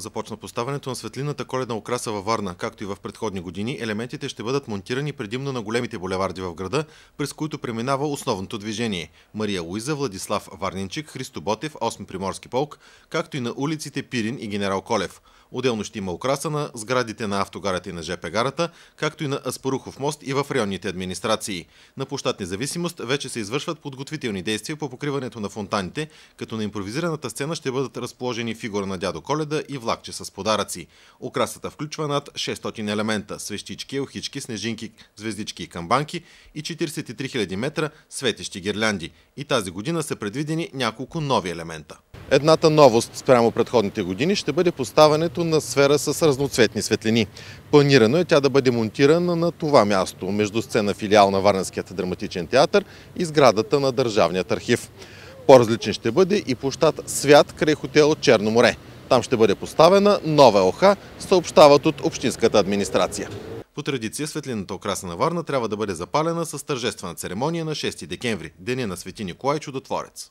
Започна поставянето на светлината коледна украса във Варна, както и в предходни години. Елементите ще бъдат монтирани предимно на големите булеварди в града, през които преминава основното движение. Мария Луиза, Владислав Варнинчик, Христо Ботев, 8 Приморски полк, както и на улиците Пирин и Генерал Колев – Отделно ще има украса на сградите на автогарата и на ЖП гарата, както и на Аспорухов мост и в районните администрации. На площад Независимост вече се извършват подготвителни действия по покриването на фонтаните, като на импровизираната сцена ще бъдат разположени фигура на дядо Коледа и влакче с подаръци. Украсата включва над 600 елемента – свещички, охички, снежинки, звездички и камбанки и 43 000 метра светещи гирлянди. И тази година са предвидени няколко нови елемента. Едната новост спрямо предходните години ще бъде поставането на сфера с разноцветни светлини. Планирано е тя да бъде монтирана на това място, между сцена филиал на Варненският драматичен театър и сградата на Държавният архив. По-различен ще бъде и площад Свят край хотел Черно море. Там ще бъде поставена нова оха, съобщават от Общинската администрация. По традиция светлината окраса на Варна трябва да бъде запалена с тържествена церемония на 6 декември, деня на свети Николай Чудотворец.